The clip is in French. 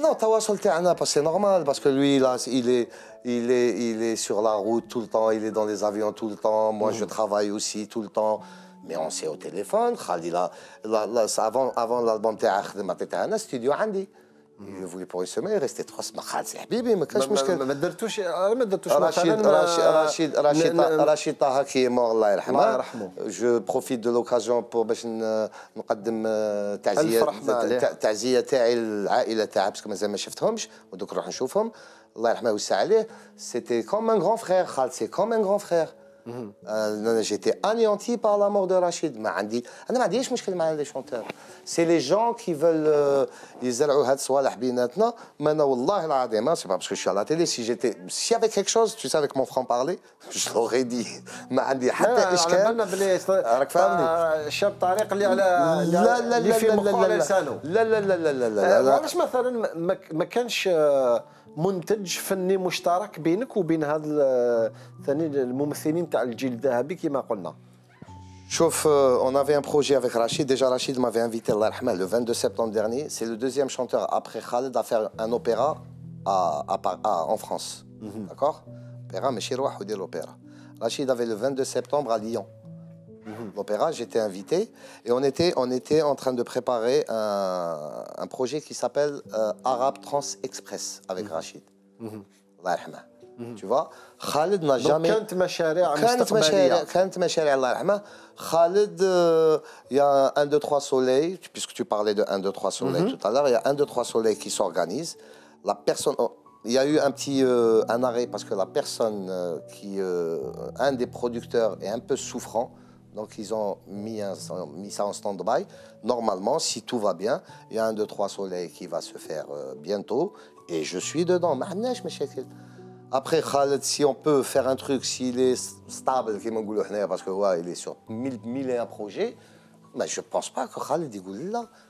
Ah non, parce que c'est normal, parce que lui, il est, il, est, il est sur la route tout le temps, il est dans les avions tout le temps, moi, je mm. travaille aussi tout le temps. Mais on s'est au téléphone, Khalil, avant, avant l'album un studio Andy. فولي بوغي سومي ريستي تخوا سما سي حبيبي ما كانش مشكل ما درتوش ما درتوش رشيد رشيد رشيد رشيد طه كي مور الله يرحمه الله يرحمه جو بروفيت دو لوكازيون باش نقدم euh, تعزيه تعزيه تاعي للعائله تاع باسكو مازال ما شفتهمش ودوك نروح نشوفهم الله يرحمه ويوسع عليه سيتي كوم ان غون فخير خالصي كوم ان غون فخير انا جيتي بار لا مور دو رشيد ما عندي انا ما عنديش مشكل مع لي شونتور سي لي جون كي فول يزرعوا هاد الصوالح بيناتنا ما انا والله العظيم سي با باسكو شو على تيلي سي جيتي سي افيك كيك شوز تو سافيك مون فرون بارلي جو دي ما عندي حتى اشكال انا بلي راك فاهمني شاب طريق اللي على لا لا لا لا لا لا لا لا لا لا لا لا لا علاش مثلا ما كانش منتج on avait un projet avec Rachid. Déjà, Rachid m'avait invité le 22 septembre dernier. C'est le deuxième chanteur après Khaled à faire un opéra en France. Mhm. D'accord Opéra, mais l'opéra. Rachid avait le 22 septembre à Lyon l'opéra, j'étais invité et on était, on était en train de préparer un, projet qui s'appelle Arabe euh, Arab Trans Express avec mhm. Rachid. Mhm. Mhm. Tu vois, Khaled n'a jamais. كانت Khaled, il y a un, deux, trois soleils puisque tu parlais de un, deux, trois soleils tout à l'heure, il y a un, deux, trois soleils qui s'organise. La personne, oh, il y a eu un petit euh, un arrêt parce que la personne euh, qui, un des producteurs, est un peu souffrant. Donc ils ont mis, ça en stand-by. Normalement, si tout va bien, il y a un, deux, trois soleils qui va se faire euh, bientôt et je suis dedans. Après, Khaled, si on peut faire un truc, s'il est stable, parce que ouais, il est sur mille, mille et un projets, mais je pense pas que Khaled est là.